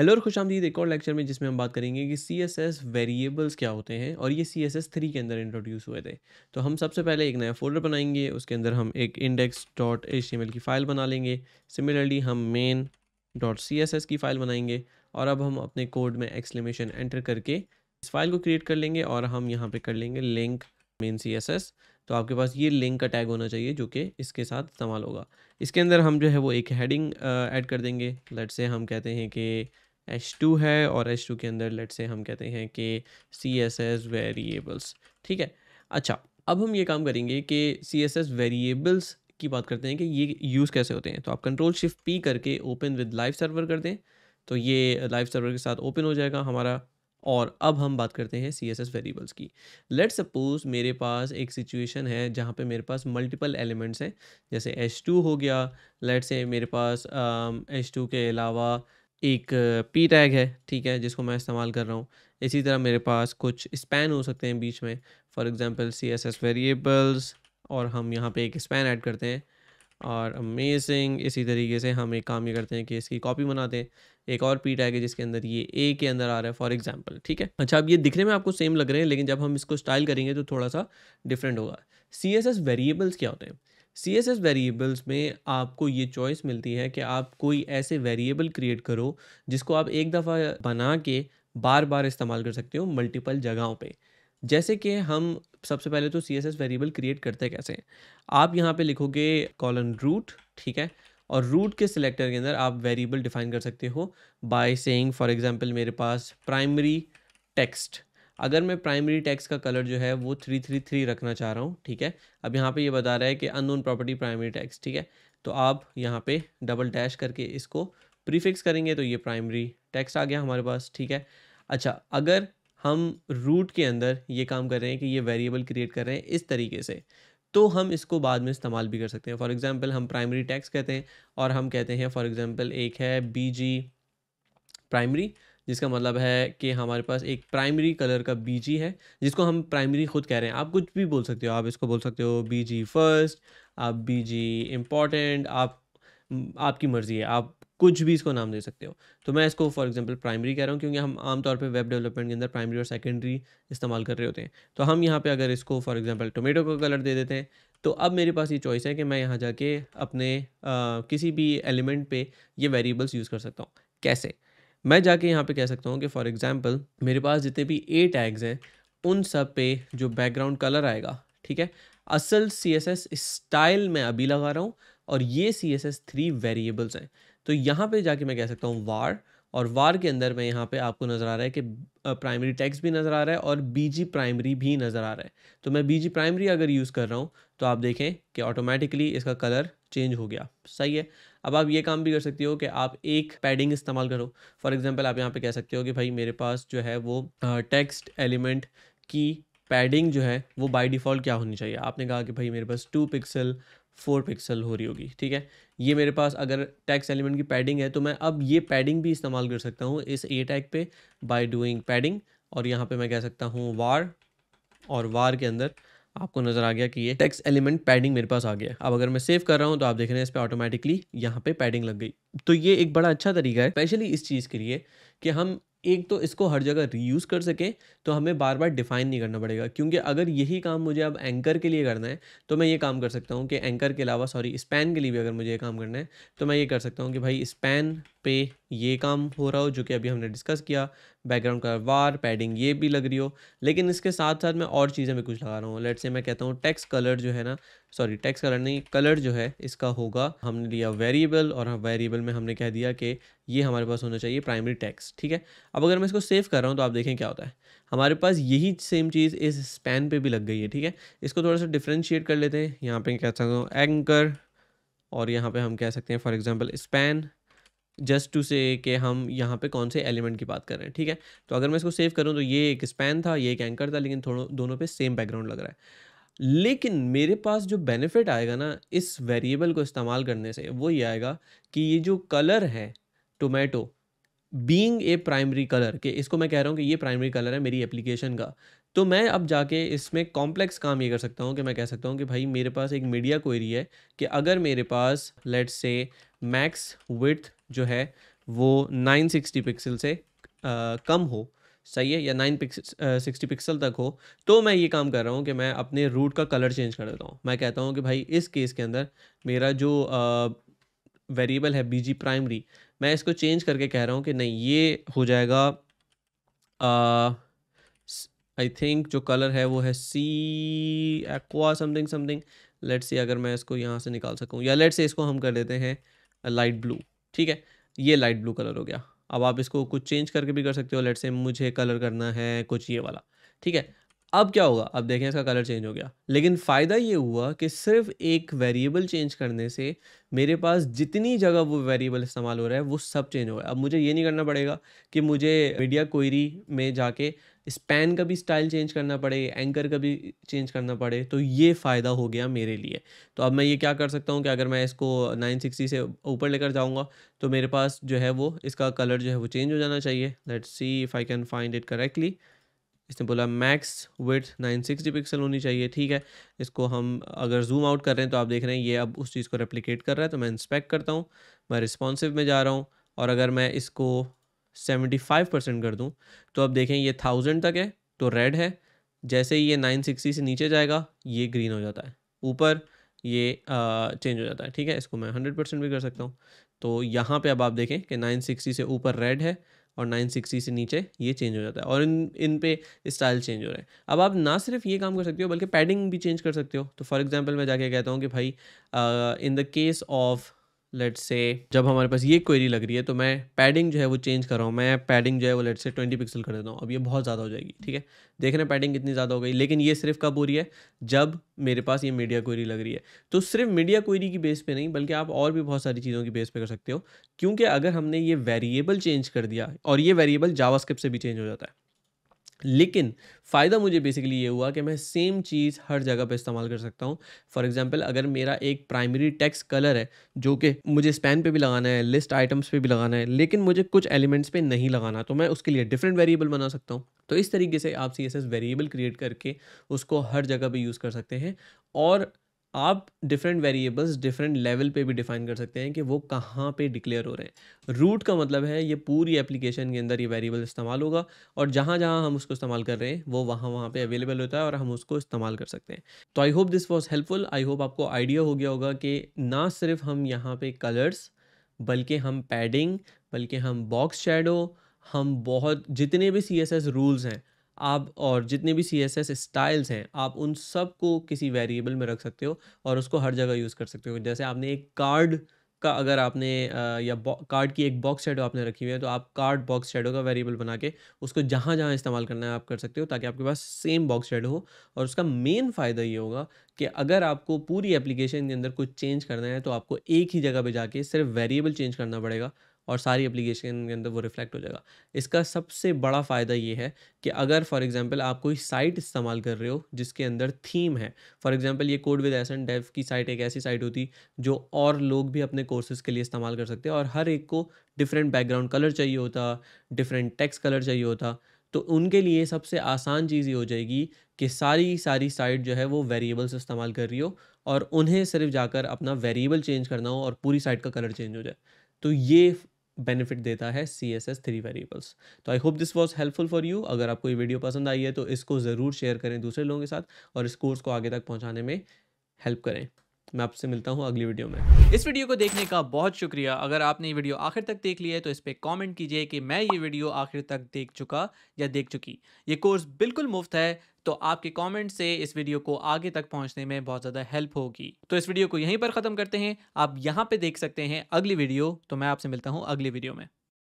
hello और खुश आमदीद एक और लेक्चर में जिसमें हम बात करेंगे कि सी एस एस वेरिएबल्स क्या होते हैं और ये सी एस एस थ्री के अंदर इंट्रोड्यूस हुए थे तो हम सबसे पहले एक नया फोल्डर बनाएंगे उसके अंदर हम एक index dot H T M L की फ़ाइल बना लेंगे सिमिलरली हम main dot C S S की फ़ाइल बनाएंगे और अब हम अपने कोड में एक्सलेमेशन एंटर करके इस फाइल को क्रिएट कर लेंगे और हम यहाँ पर कर लेंगे link main C S S तो आपके पास ये लिंक का टैग होना चाहिए जो कि इसके साथ इस्तेमाल होगा इसके अंदर हम जो है वो एक हेडिंग ऐड कर देंगे लट से हम कहते हैं कि एच टू है और एच टू के अंदर लेट से हम कहते हैं कि सी एस एस वेरिएबल्स ठीक है अच्छा अब हम ये काम करेंगे कि सी एस एस वेरिएबल्स की बात करते हैं कि ये यूज़ कैसे होते हैं तो आप कंट्रोल शिफ्ट पी करके ओपन विद लाइव सर्वर कर दें तो ये लाइव सर्वर के साथ ओपन हो जाएगा हमारा और अब हम बात करते हैं सी एस एस वेरिएबल्स की लेट सपोज मेरे पास एक सिचुएशन है जहाँ पे मेरे पास मल्टीपल एलिमेंट्स हैं जैसे एच टू हो गया लेट से मेरे पास एच टू के अलावा एक पी टैग है ठीक है जिसको मैं इस्तेमाल कर रहा हूँ इसी तरह मेरे पास कुछ स्पैन हो सकते हैं बीच में for example C S S variables और हम यहाँ पे एक स्पैन ऐड करते हैं और अमेजिंग इसी तरीके से हम एक काम ये करते हैं कि इसकी कॉपी बनाते हैं एक और पी टैग है जिसके अंदर ये ए के अंदर आ रहा है फॉर एग्ज़ाम्पल ठीक है अच्छा अब ये दिखने में आपको सेम लग रहे हैं लेकिन जब हम इसको स्टाइल करेंगे तो थोड़ा सा डिफरेंट होगा सी एस एस वेरिएबल्स क्या होते हैं सी एस एस वेरिएबल्स में आपको ये चॉइस मिलती है कि आप कोई ऐसे वेरिएबल क्रिएट करो जिसको आप एक दफ़ा बना के बार बार इस्तेमाल कर सकते हो मल्टीपल जगहों पे जैसे कि हम सबसे पहले तो C S S variable create करते कैसे हैं आप यहाँ पे लिखोगे कॉलन रूट ठीक है और रूट के सिलेक्टर के अंदर आप वेरिएबल डिफाइन कर सकते हो बाय सेइंग फॉर एग्जांपल मेरे पास प्राइमरी टेक्स्ट अगर मैं प्राइमरी टैक्स का कलर जो है वो थ्री थ्री थ्री रखना चाह रहा हूँ ठीक है अब यहाँ पे ये बता रहा है कि अननोन प्रॉपर्टी प्राइमरी टैक्स ठीक है तो आप यहाँ पे डबल डैश करके इसको प्रीफिक्स करेंगे तो ये प्राइमरी टैक्स आ गया हमारे पास ठीक है अच्छा अगर हम रूट के अंदर ये काम कर रहे हैं कि ये वेरिएबल क्रिएट कर रहे हैं इस तरीके से तो हम इसको बाद में इस्तेमाल भी कर सकते हैं फॉर एग्ज़ाम्पल हम प्राइमरी टैक्स कहते हैं और हम कहते हैं फॉर एग्ज़ाम्पल एक है बी प्राइमरी जिसका मतलब है कि हमारे पास एक प्राइमरी कलर का बी है जिसको हम प्राइमरी खुद कह रहे हैं आप कुछ भी बोल सकते हो आप इसको बोल सकते हो बी फर्स्ट आप बी जी इम्पॉर्टेंट आप आपकी मर्ज़ी है आप कुछ भी इसको नाम दे सकते हो तो मैं इसको फॉर एग्जांपल प्राइमरी कह रहा हूँ क्योंकि हम आमतौर पे वेब डेवलपमेंट के अंदर प्राइमरी और सेकेंडरी इस्तेमाल कर रहे होते हैं तो हम यहाँ पे अगर इसको फॉर एग्जांपल टोमेटो का कलर दे देते हैं तो अब मेरे पास ये चॉइस है कि मैं यहाँ जाके अपने आ, किसी भी एलिमेंट पर ये वेरिएबल्स यूज़ कर सकता हूँ कैसे मैं जाके यहाँ पे कह सकता हूँ कि फॉर एग्जांपल मेरे पास जितने भी ए टैग्स हैं उन सब पे जो बैकग्राउंड कलर आएगा ठीक है असल सी एस एस स्टाइल मैं अभी लगा रहा हूँ और ये C S S three variables हैं तो यहाँ पे जाके मैं कह सकता हूँ वार और वार के अंदर मैं यहाँ पे आपको नज़र आ रहा है कि प्राइमरी टैक्स भी नज़र आ रहा है और बीजी प्राइमरी भी नज़र आ रहा है तो मैं बीजी प्राइमरी अगर यूज़ कर रहा हूँ तो आप देखें कि ऑटोमेटिकली इसका कलर चेंज हो गया सही है अब आप ये काम भी कर सकते हो कि आप एक पैडिंग इस्तेमाल करो फॉर एग्जांपल आप यहाँ पे कह सकते हो कि भाई मेरे पास जो है वो टेक्स्ट एलिमेंट की पैडिंग जो है वो बाय डिफ़ॉल्ट क्या होनी चाहिए आपने कहा कि भाई मेरे पास टू पिक्सल फोर पिक्सल हो रही होगी ठीक है ये मेरे पास अगर टैक्स एलिमेंट की पैडिंग है तो मैं अब ये पैडिंग भी इस्तेमाल कर सकता हूँ इस ए टैग पे बाय डूइंग पैडिंग और यहाँ पे मैं कह सकता हूँ वार और वार के अंदर आपको नज़र आ गया कि ये टेक्स एलिमेंट पैडिंग मेरे पास आ गया अब अगर मैं सेव कर रहा हूँ तो आप देख रहे हैं इस पर ऑटोमेटिकली यहाँ पे पैडिंग लग गई तो ये एक बड़ा अच्छा तरीका है स्पेशली इस चीज़ के लिए कि हम एक तो इसको हर जगह रीयूज़ कर सकें तो हमें बार बार डिफ़ाइन नहीं करना पड़ेगा क्योंकि अगर यही काम मुझे अब एंकर के लिए करना है तो मैं ये काम कर सकता हूँ कि एंकर के अलावा सॉरी स्पैन के लिए भी अगर मुझे ये काम करना है तो मैं ये कर सकता हूँ कि भाई स्पैन पे ये काम हो रहा हो जो कि अभी हमने डिस्कस किया बैकग्राउंड कलर वार पैडिंग ये भी लग रही हो लेकिन इसके साथ साथ मैं और चीज़ें भी कुछ लगा रहा हूँ लेट से मैं कहता हूँ टेक्स कलर जो है ना सॉरी टैक्स कलर नहीं कलर जो है इसका होगा हमने लिया वेरिएबल और वेरिएबल में हमने कह दिया कि ये हमारे पास होना चाहिए प्राइमरी टैक्स ठीक है अब अगर मैं इसको सेव कर रहा हूँ तो आप देखें क्या होता है हमारे पास यही सेम चीज़ इस स्पैन पे भी लग गई है ठीक है इसको थोड़ा सा डिफ्रेंशिएट कर लेते हैं यहाँ पर कह सकता हूँ एंकर और यहाँ पर हम कह सकते हैं for example span just to say कि हम यहाँ पे कौन से एलिमेंट की बात कर रहे हैं ठीक है तो अगर मैं इसको सेव करूँ तो ये एक स्पैन था ये एक एंकर था लेकिन थोड़ा दोनों पे सेम बैकग्राउंड लग रहा है लेकिन मेरे पास जो बेनिफिट आएगा ना इस वेरिएबल को इस्तेमाल करने से वो ये आएगा कि ये जो कलर है tomato being a primary colour कि इसको मैं कह रहा हूँ कि ये प्राइमरी कलर है मेरी एप्लीकेशन का तो मैं अब जाके इसमें कॉम्प्लेक्स काम ये कर सकता हूँ कि मैं कह सकता हूँ कि भाई मेरे पास एक मीडिया कोयरी है कि अगर मेरे पास लेट्स से मैक्स विथ जो है वो 960 पिक्सल से आ, कम हो सही है या नाइन पिक्स सिक्सटी पिक्सल तक हो तो मैं ये काम कर रहा हूँ कि मैं अपने रूट का कलर चेंज कर देता हूँ मैं कहता हूँ कि भाई इस केस के अंदर मेरा जो वेरिएबल है बी जी प्राइमरी मैं इसको चेंज करके कह रहा हूँ कि नहीं ये हो जाएगा आई थिंक जो कलर है वो है sea aqua something something let say अगर मैं इसको यहाँ से निकाल सकूँ या लेट से इसको हम कर देते हैं लाइट ब्लू ठीक है ये लाइट ब्लू कलर हो गया अब आप इसको कुछ चेंज करके भी कर सकते हो लेट से मुझे कलर करना है कुछ ये वाला ठीक है अब क्या होगा अब देखें इसका कलर चेंज हो गया लेकिन फ़ायदा ये हुआ कि सिर्फ एक वेरिएबल चेंज करने से मेरे पास जितनी जगह वो वेरिएबल इस्तेमाल हो रहा है वो सब चेंज हो गया अब मुझे ये नहीं करना पड़ेगा कि मुझे मीडिया कोयरी में जाके स्पैन का भी स्टाइल चेंज करना पड़े एंकर का भी चेंज करना पड़े तो ये फ़ायदा हो गया मेरे लिए तो अब मैं ये क्या कर सकता हूँ कि अगर मैं इसको 960 से ऊपर लेकर जाऊँगा तो मेरे पास जो है वो इसका कलर जो है वो चेंज हो जाना चाहिए let's see if I can find it correctly इसने बोला max width nine sixty pixel होनी चाहिए ठीक है इसको हम अगर जूम आउट कर रहे हैं तो आप देख रहे हैं ये अब उस चीज़ को रेप्लिकेट कर रहा है तो मैं इंस्पेक्ट करता हूँ मैं रिस्पॉन्सिव में जा रहा हूँ और अगर मैं इसको सेवेंटी फाइव परसेंट कर दूँ तो अब देखें ये थाउजेंड तक है तो रेड है जैसे ही ये नाइन सिक्सटी से नीचे जाएगा ये ग्रीन हो जाता है ऊपर ये चेंज हो जाता है ठीक है इसको मैं हंड्रेड परसेंट भी कर सकता हूँ तो यहाँ पे अब आप देखें कि सिक्सटी से ऊपर रेड है और 960 से नीचे ये चेंज हो जाता है और इन इन पे स्टाइल चेंज हो रहा है अब आप ना सिर्फ ये काम कर सकते हो बल्कि पैडिंग भी चेंज कर सकते हो तो फॉर एग्जाम्पल मैं जाके कहता हूँ कि भाई in the case of let say जब हमारे पास ये क्वेरी लग रही है तो मैं पैडिंग जो है वो चेंज कर रहा हूँ मैं पैडिंग जो है वो लेट से ट्वेंटी पिक्सल कर देता हूँ अब ये बहुत ज़्यादा हो जाएगी ठीक है देख रहे हैं पैडिंग कितनी ज़्यादा हो गई लेकिन ये सिर्फ कब हो रही है जब मेरे पास ये मीडिया क्वेरी लग रही है तो सिर्फ मीडिया क्वेरी की बेस पर नहीं बल्कि आप और भी बहुत सारी चीज़ों की बेस पर कर सकते हो क्योंकि अगर हमने ये वेरिएबल चेंज कर दिया और ये वेरिएबल जावा से भी चेंज हो जाता है लेकिन फ़ायदा मुझे बेसिकली ये हुआ कि मैं सेम चीज़ हर जगह पे इस्तेमाल कर सकता हूँ फॉर एग्जांपल अगर मेरा एक प्राइमरी टेक्स कलर है जो कि मुझे स्पैन पे भी लगाना है लिस्ट आइटम्स पे भी लगाना है लेकिन मुझे कुछ एलिमेंट्स पे नहीं लगाना तो मैं उसके लिए डिफरेंट वेरिएबल बना सकता हूँ तो इस तरीके से आप सी वेरिएबल क्रिएट करके उसको हर जगह पर यूज़ कर सकते हैं और आप डिफरेंट वेरिएबल्स डिफरेंट लेवल पे भी डिफाइन कर सकते हैं कि वो कहाँ पे डिक्लेयर हो रहे हैं रूट का मतलब है ये पूरी एप्लीकेशन के अंदर ये वेरिएबल इस्तेमाल होगा और जहाँ जहाँ हम उसको इस्तेमाल कर रहे हैं वो वहाँ वहाँ पे अवेलेबल होता है और हम उसको इस्तेमाल कर सकते हैं तो I hope this was helpful I hope आपको आइडिया हो गया होगा कि ना सिर्फ हम यहाँ पर कलर्स बल्कि हम पैडिंग बल्कि हम बॉक्स शेडो हम बहुत जितने भी सी एस एस रूल्स हैं आप और जितने भी सी एस एस स्टाइल्स हैं आप उन सब को किसी वेरिएबल में रख सकते हो और उसको हर जगह यूज़ कर सकते हो जैसे आपने एक कार्ड का अगर आपने या कार्ड की एक बॉक्स शेडो आपने रखी हुई है तो आप कार्ड बॉक्स शेडो का वेरिएबल बना के उसको जहाँ जहाँ इस्तेमाल करना है आप कर सकते हो ताकि आपके पास सेम बॉक्स शेडो हो और उसका मेन फ़ायदा ये होगा कि अगर आपको पूरी एप्लीकेशन के अंदर कुछ चेंज करना है तो आपको एक ही जगह पर जाके सिर्फ वेरिएबल चेंज करना पड़ेगा और सारी एप्लीकेशन के अंदर वो रिफ्लेक्ट हो जाएगा इसका सबसे बड़ा फ़ायदा ये है कि अगर फॉर एग्जांपल आप कोई साइट इस्तेमाल कर रहे हो जिसके अंदर थीम है फॉर एग्जांपल ये कोड विद एसन डेव की साइट एक ऐसी साइट होती जो और लोग भी अपने कोर्सेज के लिए इस्तेमाल कर सकते हैं और हर एक को डिफरेंट बैकग्राउंड कलर चाहिए होता डिफरेंट टेक्स कलर चाहिए होता तो उनके लिए सबसे आसान चीज़ ये हो जाएगी कि सारी सारी साइट जो है वो वेरिएबल्स इस्तेमाल कर रही हो और उन्हें सिर्फ जाकर अपना वेरिएबल चेंज करना हो और पूरी साइट का कलर चेंज हो जाए तो ये बेनिफिट देता है C S S three variables तो I hope this was helpful for you अगर आपको ये वीडियो पसंद आई है तो इसको ज़रूर शेयर करें दूसरे लोगों के साथ और इस कोर्स को आगे तक पहुँचाने में हेल्प करें मैं आपसे मिलता हूँ अगली वीडियो में इस वीडियो को देखने का बहुत शुक्रिया अगर आपने ये वीडियो आखिर तक देख लिया है तो इस पर कॉमेंट कीजिए कि मैं ये वीडियो आखिर तक देख चुका या देख चुकी ये कोर्स बिल्कुल मुफ्त है तो आपके कमेंट से इस वीडियो को आगे तक पहुंचने में बहुत ज़्यादा हेल्प होगी तो इस वीडियो को यहीं पर ख़त्म करते हैं आप यहाँ पे देख सकते हैं अगली वीडियो तो मैं आपसे मिलता हूँ अगली वीडियो में